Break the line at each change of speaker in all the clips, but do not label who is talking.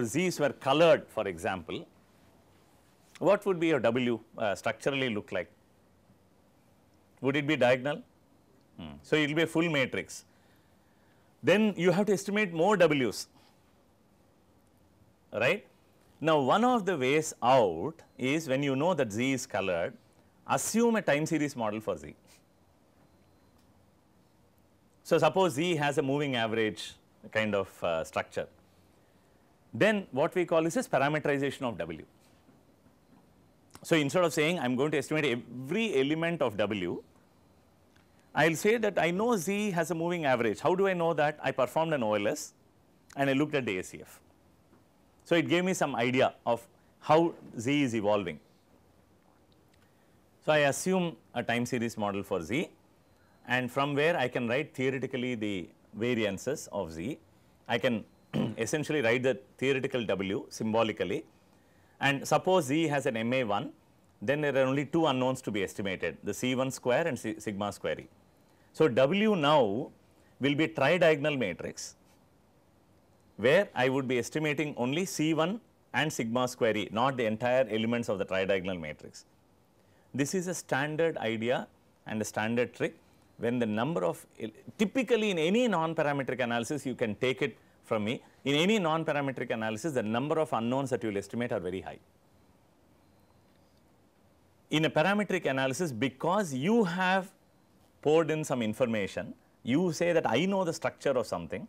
your z's were colored for example, what would be your w uh, structurally look like? Would it be diagonal? Hmm. So, it will be a full matrix. Then you have to estimate more w's, right. Now, one of the ways out is when you know that z is colored, assume a time series model for z. So, suppose z has a moving average kind of uh, structure then what we call is parameterization of W. So, instead of saying I am going to estimate every element of W, I will say that I know Z has a moving average. How do I know that? I performed an OLS and I looked at the ACF. So, it gave me some idea of how Z is evolving. So, I assume a time series model for Z and from where I can write theoretically the variances of Z. I can essentially write the theoretical W symbolically and suppose Z has an MA1, then there are only two unknowns to be estimated, the C1 square and C sigma square E. So, W now will be tridiagonal matrix where I would be estimating only C1 and sigma square E, not the entire elements of the tridiagonal matrix. This is a standard idea and a standard trick when the number of, typically in any non-parametric analysis, you can take it from me. In any non-parametric analysis, the number of unknowns that you will estimate are very high. In a parametric analysis, because you have poured in some information, you say that I know the structure of something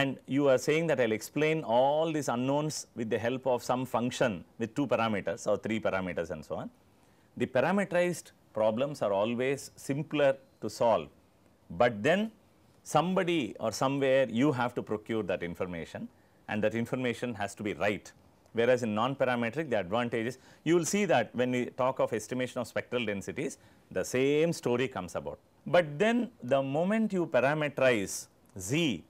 and you are saying that I will explain all these unknowns with the help of some function with two parameters or three parameters and so on. The parameterized problems are always simpler to solve, but then somebody or somewhere you have to procure that information and that information has to be right. Whereas in non-parametric, the advantage is you will see that when we talk of estimation of spectral densities, the same story comes about. But then the moment you parameterize Z,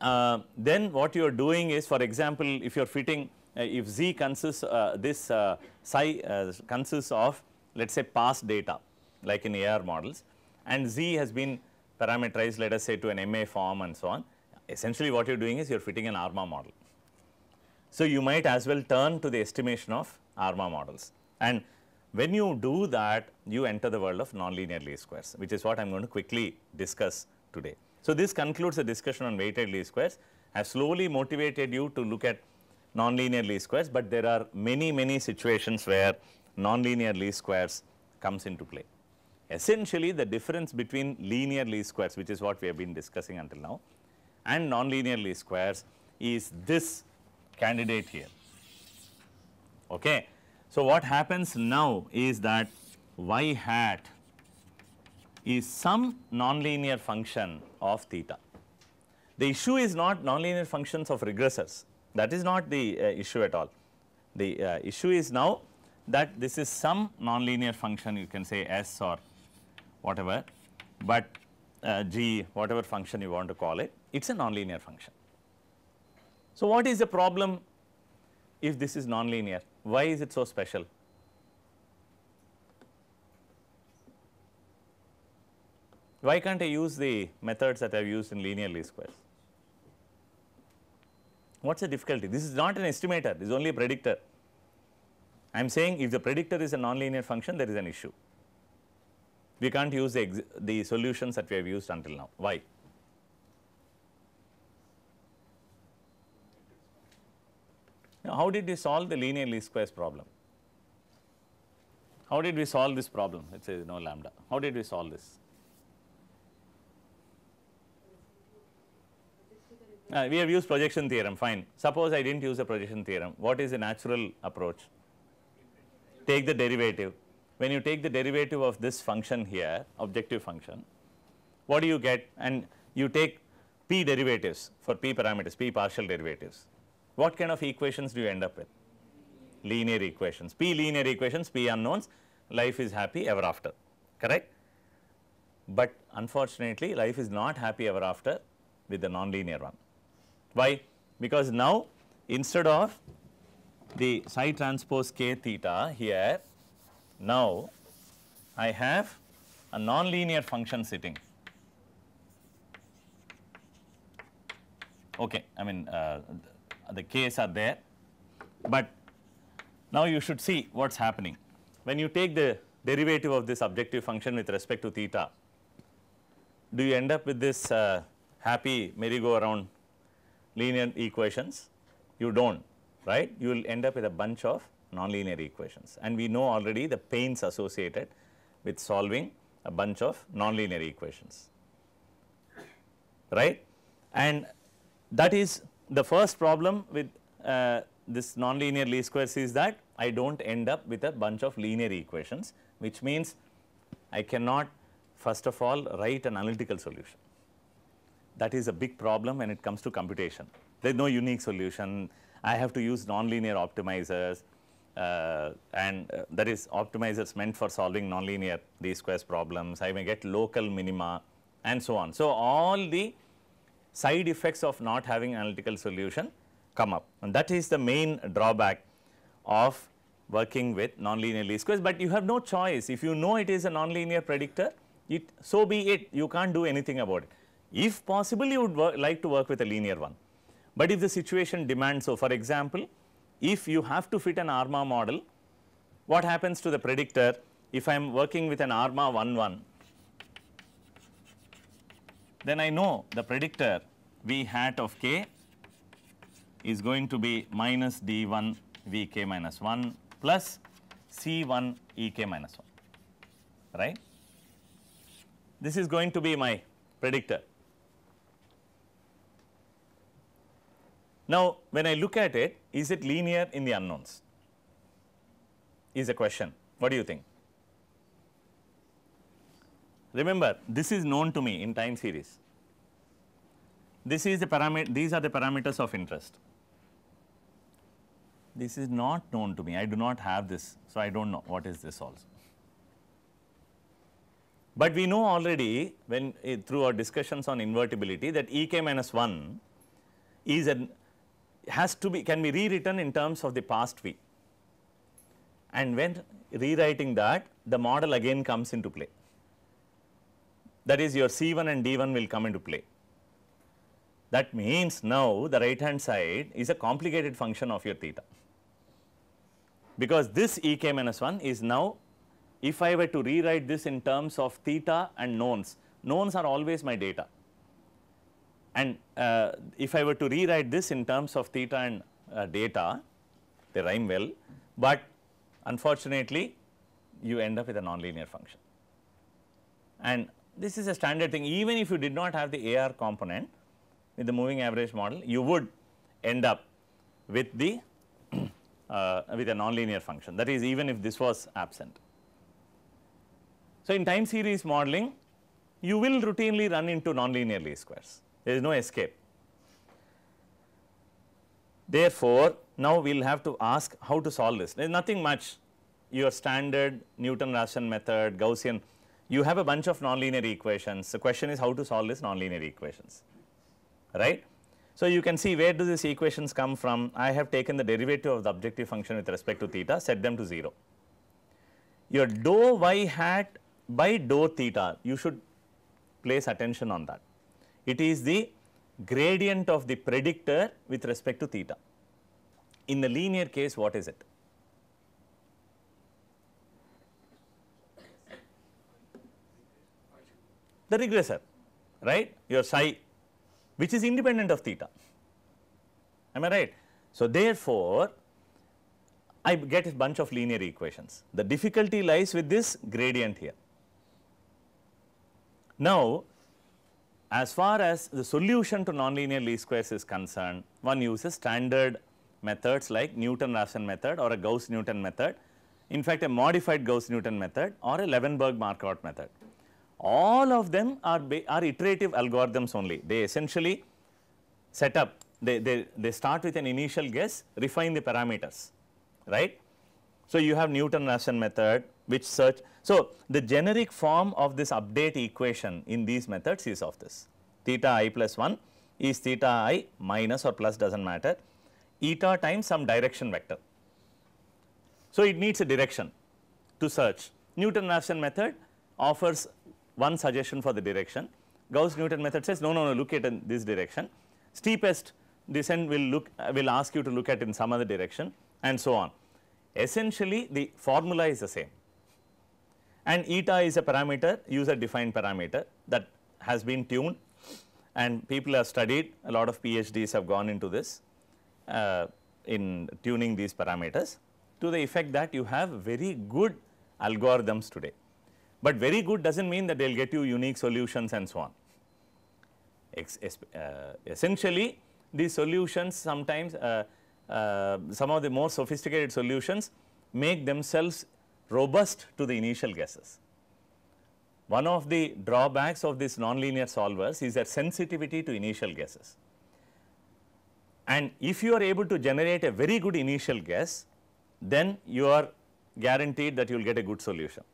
uh, then what you are doing is for example, if you are fitting, uh, if Z consists, uh, this uh, psi uh, consists of let us say past data like in AR models and Z has been parameterize, let us say to an MA form and so on, essentially what you are doing is you are fitting an ARMA model. So, you might as well turn to the estimation of ARMA models. And when you do that, you enter the world of nonlinear least squares, which is what I am going to quickly discuss today. So, this concludes the discussion on weighted least squares. I have slowly motivated you to look at nonlinear least squares, but there are many, many situations where nonlinear least squares comes into play. Essentially, the difference between linear least squares, which is what we have been discussing until now, and nonlinear least squares is this candidate here. Okay. So, what happens now is that y hat is some nonlinear function of theta. The issue is not nonlinear functions of regressors, that is not the uh, issue at all. The uh, issue is now that this is some nonlinear function you can say S or whatever, but uh, g whatever function you want to call it, it is a nonlinear function. So, what is the problem if this is nonlinear? Why is it so special? Why can't I use the methods that I have used in linear least squares? What is the difficulty? This is not an estimator, this is only a predictor. I am saying if the predictor is a nonlinear function, there is an issue we can't use the, the solutions that we have used until now. Why? Now, how did we solve the linear least squares problem? How did we solve this problem? It says no lambda. How did we solve this? Uh, we have used projection theorem, fine. Suppose I did not use the projection theorem, what is the natural approach? Take the derivative, when you take the derivative of this function here, objective function, what do you get? And you take p derivatives for p parameters, p partial derivatives. What kind of equations do you end up with? Linear equations, p linear equations, p unknowns, life is happy ever after, correct? But unfortunately, life is not happy ever after with the nonlinear one. Why? Because now instead of the psi transpose k theta here, now, I have a nonlinear function sitting. Okay, I mean uh, the k's are there, but now you should see what's happening. When you take the derivative of this objective function with respect to theta, do you end up with this uh, happy merry-go-round linear equations? You don't, right? You will end up with a bunch of nonlinear equations and we know already the pains associated with solving a bunch of nonlinear equations, right. And that is the first problem with uh, this nonlinear least squares is that I do not end up with a bunch of linear equations, which means I cannot first of all write an analytical solution. That is a big problem when it comes to computation. There is no unique solution. I have to use nonlinear optimizers. Uh, and uh, that is optimizers meant for solving nonlinear d squares problems, I may get local minima and so on. So, all the side effects of not having analytical solution come up and that is the main drawback of working with nonlinear least squares, but you have no choice if you know it is a nonlinear predictor it so be it you can't do anything about it. If possible you would work, like to work with a linear one, but if the situation demands so for example if you have to fit an ARMA model, what happens to the predictor if I am working with an ARMA 1 1? Then I know the predictor V hat of k is going to be minus D1 V k minus 1 plus C1 E k minus 1, right. This is going to be my predictor. Now, when I look at it, is it linear in the unknowns? Is a question. What do you think? Remember, this is known to me in time series. This is the parameter, these are the parameters of interest. This is not known to me. I do not have this. So, I do not know what is this also. But we know already when uh, through our discussions on invertibility that Ek minus 1 is an has to be can be rewritten in terms of the past V. And when rewriting that, the model again comes into play. That is your C1 and D1 will come into play. That means now the right hand side is a complicated function of your theta. Because this ek minus 1 is now, if I were to rewrite this in terms of theta and knowns, knowns are always my data. And uh, if I were to rewrite this in terms of theta and uh, data, they rhyme well, but unfortunately, you end up with a nonlinear function. And this is a standard thing, even if you did not have the AR component with the moving average model, you would end up with the uh, with a nonlinear function that is even if this was absent. So, in time series modeling you will routinely run into nonlinear least squares there is no escape. Therefore, now we will have to ask how to solve this. There is nothing much your standard Newton-Raphson method, Gaussian, you have a bunch of nonlinear equations. The question is how to solve this nonlinear equations, right. So, you can see where do these equations come from. I have taken the derivative of the objective function with respect to theta, set them to 0. Your dou y hat by dou theta, you should place attention on that. It is the gradient of the predictor with respect to theta. In the linear case, what is it? The regressor, right? Your psi, which is independent of theta. Am I right? So, therefore, I get a bunch of linear equations. The difficulty lies with this gradient here. Now, as far as the solution to nonlinear least squares is concerned, one uses standard methods like Newton-Raphson method or a Gauss-Newton method, in fact a modified Gauss-Newton method or a Levenberg Markov method. All of them are, are iterative algorithms only. They essentially set up, they, they, they start with an initial guess, refine the parameters, right. So, you have Newton-Raphson method, which search. So, the generic form of this update equation in these methods is of this theta i plus 1 is theta i minus or plus does not matter eta times some direction vector. So, it needs a direction to search. Newton-Raphson method offers one suggestion for the direction. Gauss-Newton method says no, no, no, look at in this direction. Steepest descent will look uh, will ask you to look at in some other direction and so on. Essentially, the formula is the same and eta is a parameter user defined parameter that has been tuned and people have studied a lot of PhDs have gone into this uh, in tuning these parameters to the effect that you have very good algorithms today. But very good does not mean that they will get you unique solutions and so on. Ex uh, essentially these solutions sometimes uh, uh, some of the more sophisticated solutions make themselves robust to the initial guesses. One of the drawbacks of these nonlinear solvers is their sensitivity to initial guesses. And if you are able to generate a very good initial guess, then you are guaranteed that you will get a good solution.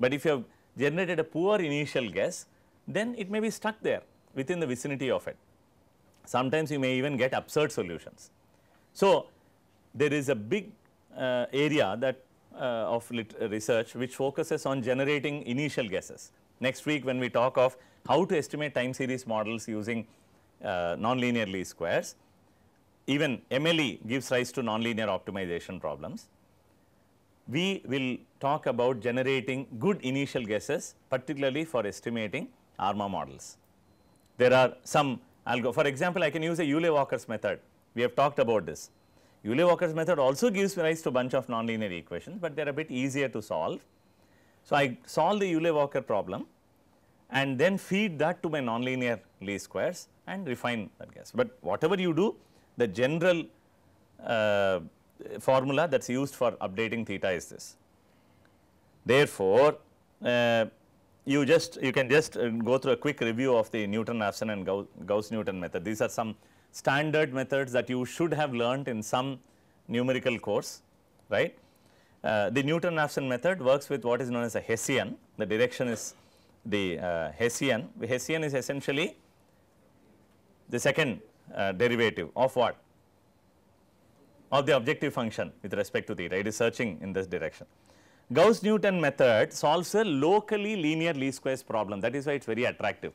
But if you have generated a poor initial guess, then it may be stuck there within the vicinity of it. Sometimes you may even get absurd solutions. So, there is a big uh, area that uh, of uh, research which focuses on generating initial guesses. Next week when we talk of how to estimate time series models using uh, nonlinear least squares, even MLE gives rise to nonlinear optimization problems. We will talk about generating good initial guesses particularly for estimating ARMA models. There are some algo, for example, I can use a Euler-Walker's method. We have talked about this. Euler-Walker's method also gives rise to a bunch of nonlinear equations, but they are a bit easier to solve. So, I solve the Euler-Walker problem and then feed that to my nonlinear least squares and refine that guess. But whatever you do, the general uh, formula that is used for updating theta is this. Therefore, uh, you just you can just uh, go through a quick review of the Newton-Raphson and Gauss-Newton method. These are some standard methods that you should have learnt in some numerical course, right. Uh, the Newton-Raphson method works with what is known as a Hessian, the direction is the uh, Hessian. The Hessian is essentially the second uh, derivative of what? Of the objective function with respect to theta, it is searching in this direction. Gauss-Newton method solves a locally linear least squares problem that is why it is very attractive.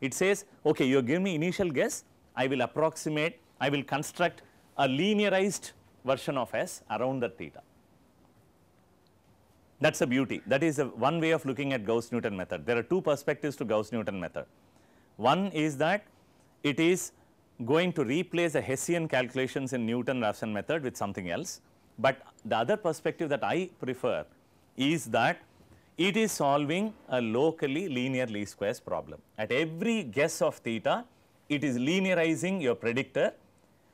It says, okay, you give me initial guess, I will approximate, I will construct a linearized version of S around the theta. That is a beauty. That is one way of looking at Gauss-Newton method. There are two perspectives to Gauss-Newton method. One is that it is going to replace the Hessian calculations in Newton-Raphson method with something else. But the other perspective that I prefer is that it is solving a locally linear least squares problem. At every guess of theta, it is linearizing your predictor,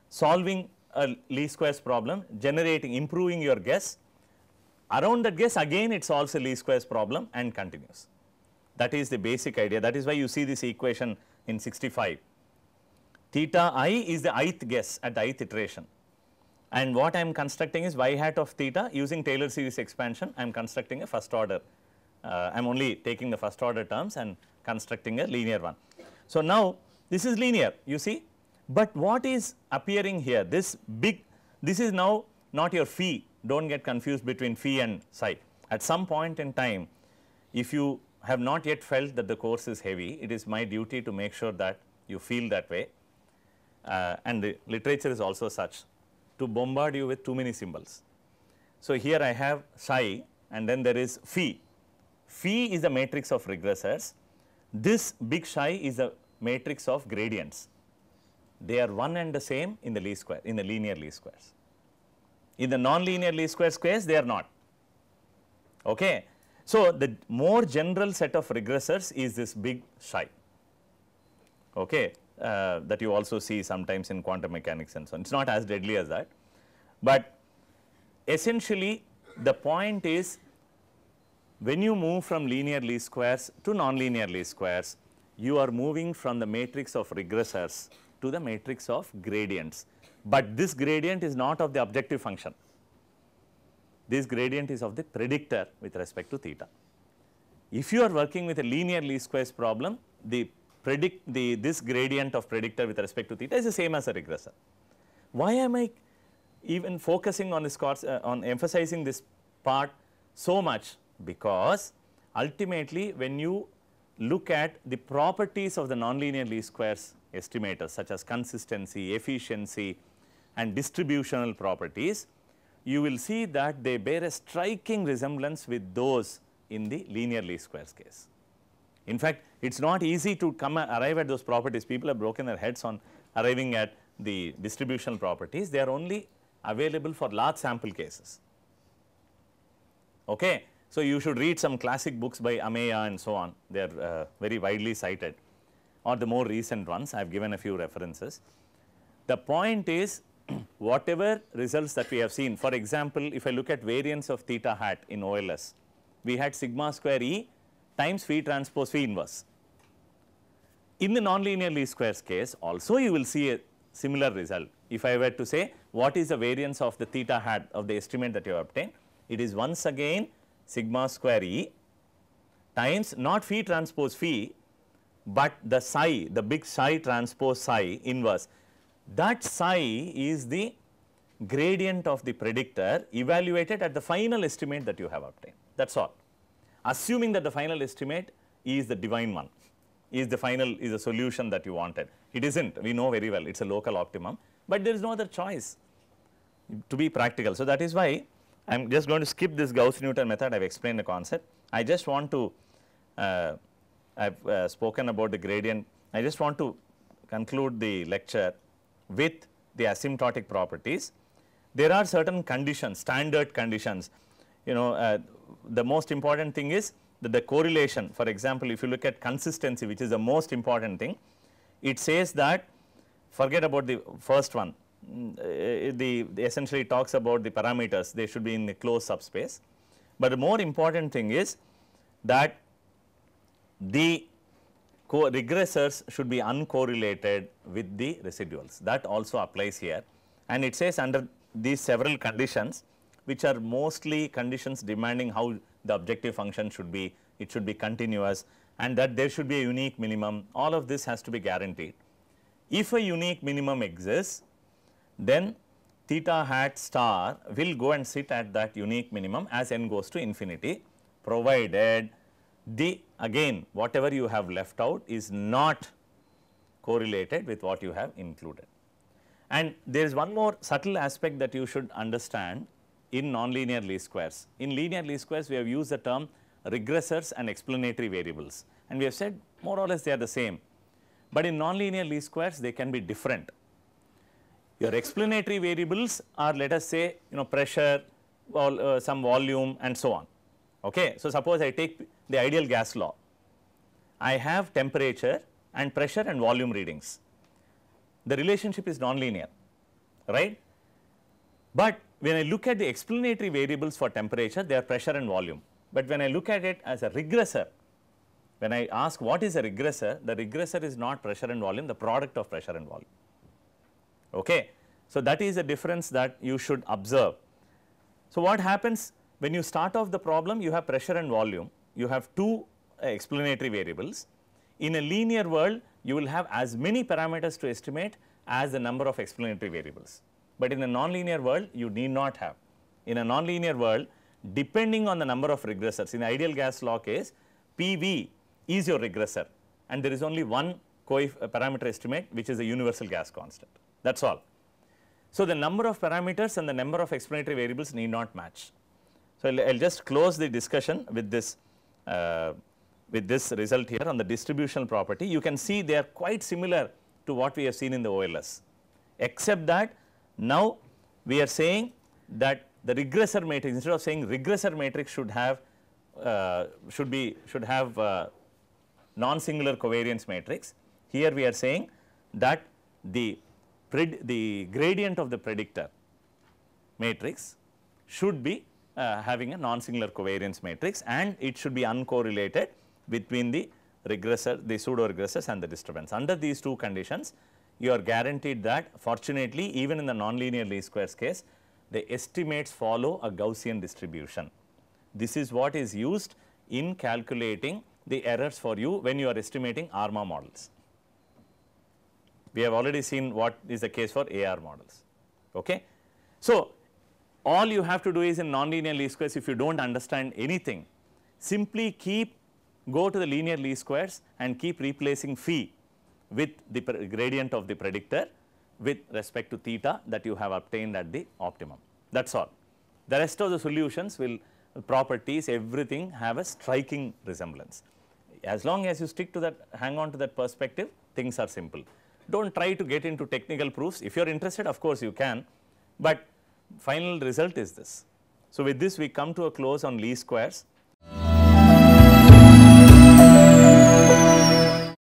solving a least squares problem, generating, improving your guess. Around that guess again it solves a least squares problem and continues. That is the basic idea. That is why you see this equation in 65. Theta i is the ith guess at the ith iteration. And what I am constructing is y hat of theta using Taylor series expansion. I am constructing a first order. Uh, I am only taking the first order terms and constructing a linear one. So, now this is linear, you see. But what is appearing here? This big, this is now not your phi, do not get confused between phi and psi. At some point in time, if you have not yet felt that the course is heavy, it is my duty to make sure that you feel that way. Uh, and the literature is also such to bombard you with too many symbols. So, here I have psi and then there is phi. Phi is the matrix of regressors. This big psi is a matrix of gradients. They are one and the same in the least square, in the linear least squares. In the non-linear least square case, they are not. Okay. So, the more general set of regressors is this big psi okay, uh, that you also see sometimes in quantum mechanics and so on. It is not as deadly as that, but essentially the point is when you move from linear least squares to nonlinear least squares, you are moving from the matrix of regressors to the matrix of gradients. But this gradient is not of the objective function. This gradient is of the predictor with respect to theta. If you are working with a linear least squares problem, the predict the this gradient of predictor with respect to theta is the same as a regressor. Why am I even focusing on this course, uh, on emphasizing this part so much? Because ultimately when you look at the properties of the nonlinear least squares estimators such as consistency, efficiency and distributional properties, you will see that they bear a striking resemblance with those in the linear least squares case. In fact, it is not easy to come arrive at those properties. People have broken their heads on arriving at the distributional properties. They are only available for large sample cases. Okay. So, you should read some classic books by Ameya and so on, they are uh, very widely cited or the more recent ones, I have given a few references. The point is whatever results that we have seen, for example, if I look at variance of theta hat in OLS, we had sigma square E times phi transpose phi inverse. In the nonlinear least squares case also you will see a similar result. If I were to say what is the variance of the theta hat of the estimate that you have obtained, it is once again sigma square E times not phi transpose phi, but the psi, the big psi transpose psi inverse. That psi is the gradient of the predictor evaluated at the final estimate that you have obtained. That is all. Assuming that the final estimate is the divine one, is the final, is the solution that you wanted. It is not, we know very well, it is a local optimum, but there is no other choice to be practical. So, that is why I am just going to skip this Gauss-Newton method, I have explained the concept. I just want to, uh, I have uh, spoken about the gradient, I just want to conclude the lecture with the asymptotic properties. There are certain conditions, standard conditions, you know, uh, the most important thing is that the correlation, for example, if you look at consistency, which is the most important thing, it says that, forget about the first one, Mm, eh, the, the essentially talks about the parameters they should be in the closed subspace. But the more important thing is that the regressors should be uncorrelated with the residuals that also applies here and it says under these several conditions which are mostly conditions demanding how the objective function should be it should be continuous and that there should be a unique minimum all of this has to be guaranteed. If a unique minimum exists then theta hat star will go and sit at that unique minimum as n goes to infinity provided the again whatever you have left out is not correlated with what you have included. And there is one more subtle aspect that you should understand in nonlinear least squares. In linear least squares, we have used the term regressors and explanatory variables and we have said more or less they are the same. But in nonlinear least squares, they can be different. Your explanatory variables are let us say you know pressure, vol, uh, some volume and so on. Okay. So, suppose I take the ideal gas law, I have temperature and pressure and volume readings. The relationship is nonlinear, right? But when I look at the explanatory variables for temperature, they are pressure and volume. But when I look at it as a regressor, when I ask what is a regressor, the regressor is not pressure and volume, the product of pressure and volume. Okay. So, that is a difference that you should observe. So, what happens when you start off the problem you have pressure and volume, you have two uh, explanatory variables. In a linear world you will have as many parameters to estimate as the number of explanatory variables, but in a nonlinear world you need not have. In a nonlinear world depending on the number of regressors in the ideal gas law case PV is your regressor and there is only one uh, parameter estimate which is a universal gas constant that is all. So, the number of parameters and the number of explanatory variables need not match. So, I will just close the discussion with this uh, with this result here on the distributional property. You can see they are quite similar to what we have seen in the OLS except that now we are saying that the regressor matrix instead of saying regressor matrix should have uh, should be should have uh, non singular covariance matrix. Here we are saying that the the gradient of the predictor matrix should be uh, having a non-singular covariance matrix and it should be uncorrelated between the regressor, the pseudo regressors and the disturbance. Under these two conditions, you are guaranteed that fortunately even in the nonlinear least squares case, the estimates follow a Gaussian distribution. This is what is used in calculating the errors for you when you are estimating ARMA models. We have already seen what is the case for AR models. Okay? So, all you have to do is in nonlinear least squares if you do not understand anything, simply keep go to the linear least squares and keep replacing phi with the gradient of the predictor with respect to theta that you have obtained at the optimum. That is all. The rest of the solutions will properties everything have a striking resemblance. As long as you stick to that hang on to that perspective things are simple do not try to get into technical proofs. If you are interested, of course, you can, but final result is this. So, with this, we come to a close on least squares.